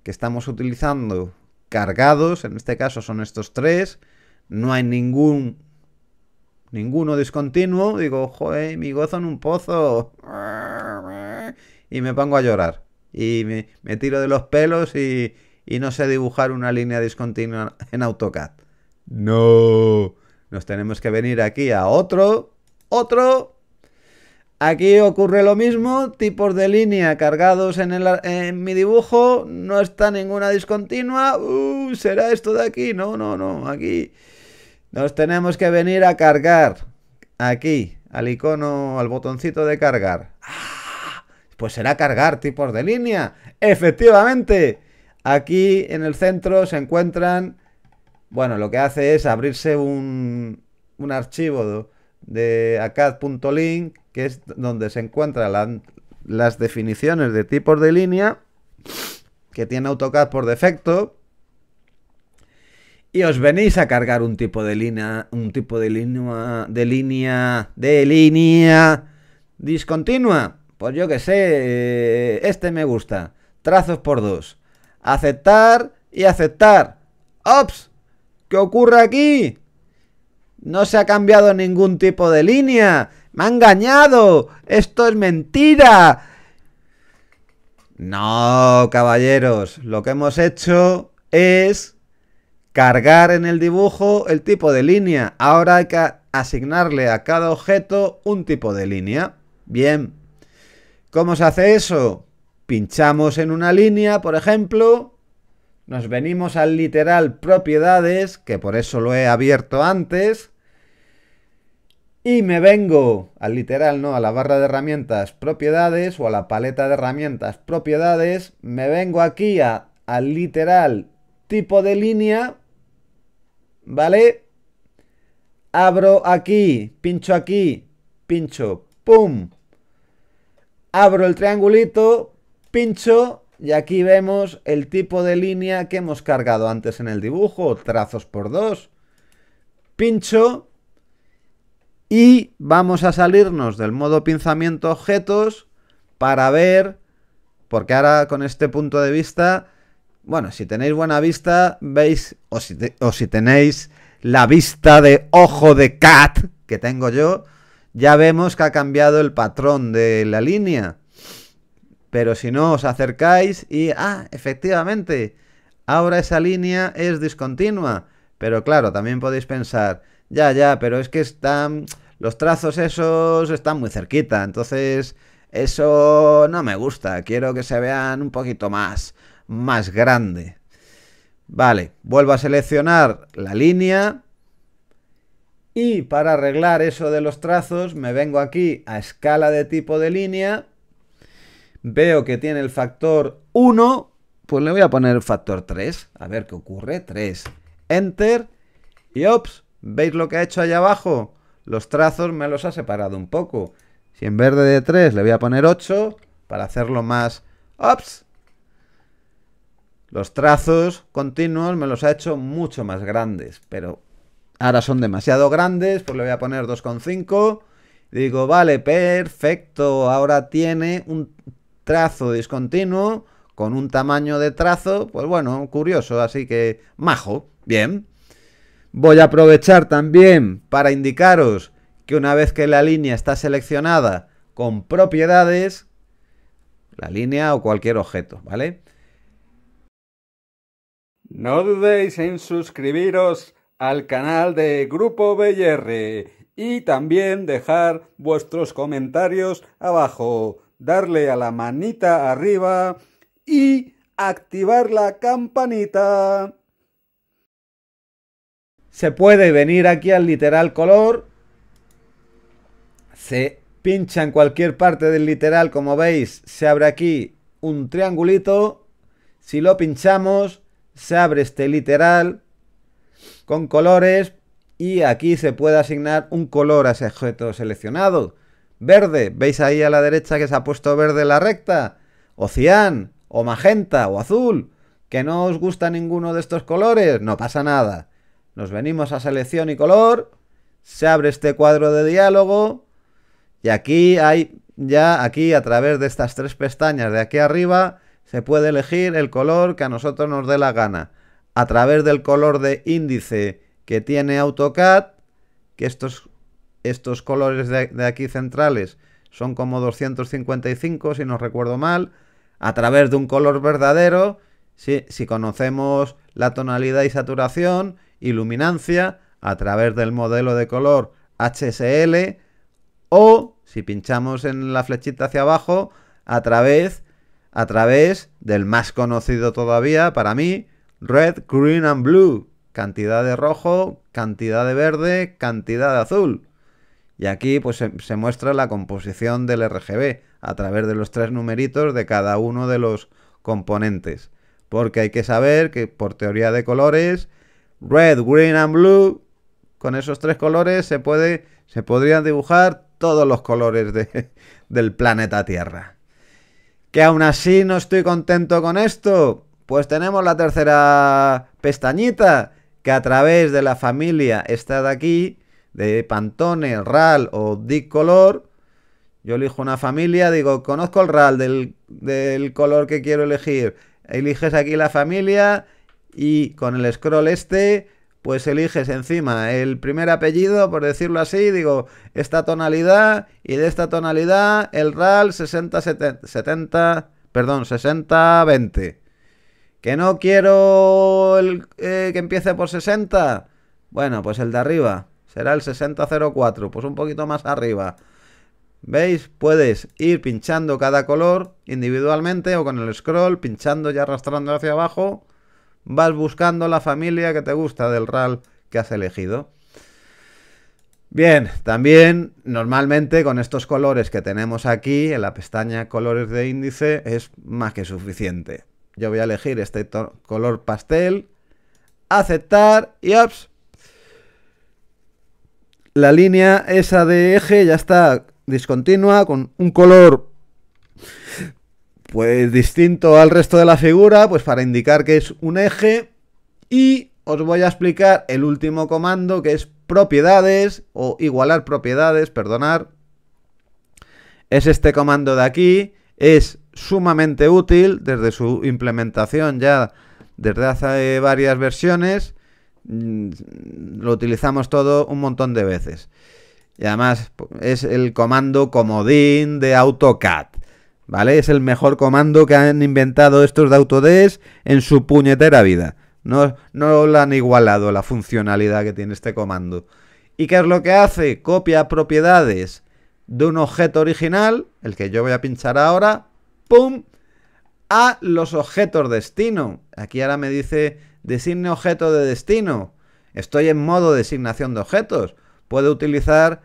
que estamos utilizando cargados, en este caso son estos tres, no hay ningún ninguno discontinuo, digo, joder, mi gozo en un pozo. Y me pongo a llorar. Y me, tiro de los pelos y, y, no sé dibujar una línea discontinua en AutoCAD. No. Nos tenemos que venir aquí a otro, otro Aquí ocurre lo mismo, tipos de línea cargados en, mi dibujo, no está ninguna discontinua, uh, será esto de aquí, no, no, no, aquí nos tenemos que venir a cargar, aquí, al icono, al botoncito de cargar. Ah, pues será cargar tipos de línea, efectivamente, aquí en el centro se encuentran, bueno, lo que hace es abrirse un, un archivo de acad.link, que es donde se encuentran las definiciones de tipos de línea que tiene AutoCAD por defecto. Y os venís a cargar un tipo de línea, un tipo de línea, de línea, de línea discontinua. Pues yo que sé, eh, este me gusta. Trazos por dos. Aceptar y aceptar. ¡Ops! ¿Qué ocurre aquí? No se ha cambiado ningún tipo de línea. Me ha engañado. Esto es mentira. No, caballeros. Lo que hemos hecho es cargar en el dibujo el tipo de línea. Ahora hay que asignarle a cada objeto un tipo de línea. Bien. ¿Cómo se hace eso? Pinchamos en una línea, por ejemplo, nos venimos al literal propiedades, que por eso lo he abierto antes, y me vengo al literal, ¿no? A la barra de herramientas propiedades o a la paleta de herramientas propiedades. Me vengo aquí a, al literal tipo de línea, ¿vale? Abro aquí, pincho aquí, pincho, ¡pum! Abro el triangulito, pincho y aquí vemos el tipo de línea que hemos cargado antes en el dibujo, trazos por dos. Pincho y vamos a salirnos del modo pinzamiento objetos para ver, porque ahora con este punto de vista, bueno, si tenéis buena vista, veis, o si, o si tenéis la vista de ojo de cat que tengo yo, ya vemos que ha cambiado el patrón de la línea. Pero si no, os acercáis y, ah, efectivamente, ahora esa línea es discontinua. Pero claro, también podéis pensar, ya, ya, pero es que están... Los trazos esos están muy cerquita, entonces eso no me gusta. Quiero que se vean un poquito más, más grande. Vale, vuelvo a seleccionar la línea. Y para arreglar eso de los trazos, me vengo aquí a escala de tipo de línea. Veo que tiene el factor 1. Pues le voy a poner el factor 3. A ver qué ocurre. 3. Enter. Y ops, ¿Veis lo que ha hecho allá abajo? Los trazos me los ha separado un poco. Si en verde de 3 le voy a poner 8 para hacerlo más... ¡Ops! Los trazos continuos me los ha hecho mucho más grandes, pero ahora son demasiado grandes, pues le voy a poner 2,5. Digo, vale, perfecto, ahora tiene un trazo discontinuo con un tamaño de trazo, pues bueno, curioso, así que majo, bien. Voy a aprovechar también para indicaros que una vez que la línea está seleccionada con propiedades, la línea o cualquier objeto, ¿vale? No dudéis en suscribiros al canal de Grupo BR y también dejar vuestros comentarios abajo, darle a la manita arriba y activar la campanita se puede venir aquí al literal color. Se pincha en cualquier parte del literal, como veis, se abre aquí un triangulito. Si lo pinchamos, se abre este literal con colores y aquí se puede asignar un color a ese objeto seleccionado. Verde, veis ahí a la derecha que se ha puesto verde la recta, o cian, o magenta, o azul, que no os gusta ninguno de estos colores, no pasa nada. Nos venimos a selección y color. Se abre este cuadro de diálogo. Y aquí hay, ya aquí a través de estas tres pestañas de aquí arriba, se puede elegir el color que a nosotros nos dé la gana. A través del color de índice que tiene AutoCAD, que estos, estos colores de, aquí centrales son como 255 si no recuerdo mal, a través de un color verdadero, si, conocemos la tonalidad y saturación iluminancia, a través del modelo de color HSL o si pinchamos en la flechita hacia abajo a través a través del más conocido todavía para mí red, green and blue, cantidad de rojo, cantidad de verde, cantidad de azul. Y aquí pues se muestra la composición del RGB a través de los tres numeritos de cada uno de los componentes porque hay que saber que por teoría de colores Red, green and blue. Con esos tres colores se, puede, se podrían dibujar todos los colores del planeta Tierra. Que aún así no estoy contento con esto. Pues tenemos la tercera pestañita que a través de la familia esta de aquí, de Pantone, RAL o dicolor, Color, yo elijo una familia, digo, conozco el RAL del, del color que quiero elegir. Eliges aquí la familia, y con el scroll este pues eliges encima el primer apellido, por decirlo así, digo, esta tonalidad y de esta tonalidad el RAL 60 70, perdón, 60 Que no quiero eh, que empiece por 60. Bueno, pues el de arriba será el 6004, pues un poquito más arriba. ¿Veis? Puedes ir pinchando cada color individualmente o con el scroll, pinchando y arrastrando hacia abajo vas buscando la familia que te gusta del RAL que has elegido. Bien, también normalmente con estos colores que tenemos aquí en la pestaña colores de índice es más que suficiente. Yo voy a elegir este color pastel, aceptar y ¡ops! La línea esa de eje ya está discontinua con un color pues distinto al resto de la figura, pues para indicar que es un eje. Y os voy a explicar el último comando que es propiedades o igualar propiedades, perdonar. Es este comando de aquí, es sumamente útil desde su implementación ya desde hace varias versiones. Mm, lo utilizamos todo un montón de veces. Y además es el comando comodín de AutoCAD. ¿Vale? Es el mejor comando que han inventado estos de Autodesk en su puñetera vida. No, no lo han igualado la funcionalidad que tiene este comando. ¿Y qué es lo que hace? Copia propiedades de un objeto original, el que yo voy a pinchar ahora, ¡pum! A los objetos destino. Aquí ahora me dice designe objeto de destino. Estoy en modo designación de objetos. Puedo utilizar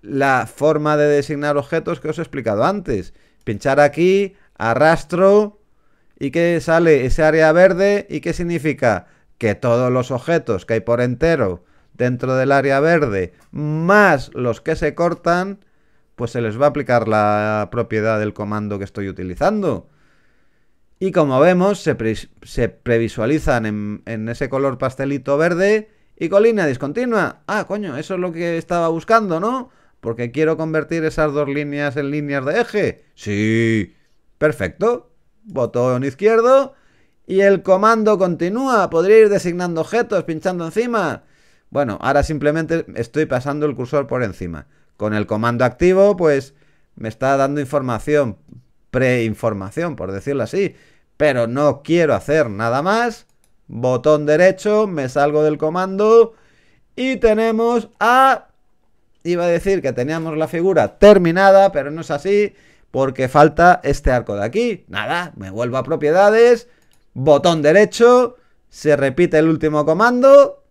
la forma de designar objetos que os he explicado antes. Pinchar aquí, arrastro y que sale ese área verde y qué significa que todos los objetos que hay por entero dentro del área verde más los que se cortan, pues se les va a aplicar la propiedad del comando que estoy utilizando. Y como vemos, se, previsualizan en, en, ese color pastelito verde y con línea discontinua. Ah, coño, eso es lo que estaba buscando, ¿no? porque quiero convertir esas dos líneas en líneas de eje. Sí, perfecto. Botón izquierdo y el comando continúa. Podría ir designando objetos, pinchando encima. Bueno, ahora simplemente estoy pasando el cursor por encima. Con el comando activo, pues me está dando información, preinformación, por decirlo así. Pero no quiero hacer nada más. Botón derecho, me salgo del comando y tenemos a iba a decir que teníamos la figura terminada, pero no es así, porque falta este arco de aquí. Nada, me vuelvo a propiedades, botón derecho, se repite el último comando.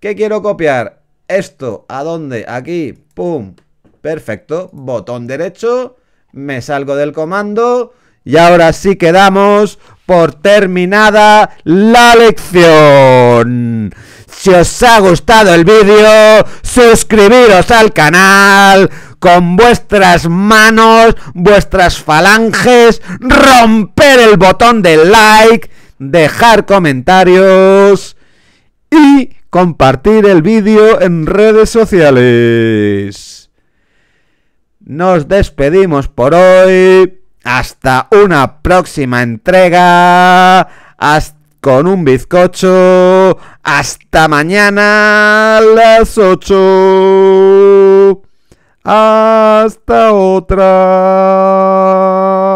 ¿Qué quiero copiar? Esto, ¿a dónde? Aquí, pum, perfecto, botón derecho, me salgo del comando... Y ahora sí quedamos por terminada la lección. Si os ha gustado el vídeo, suscribiros al canal. Con vuestras manos, vuestras falanges, romper el botón de like, dejar comentarios y compartir el vídeo en redes sociales. Nos despedimos por hoy. Hasta una próxima entrega. con un bizcocho. Hasta mañana a las 8. Hasta otra.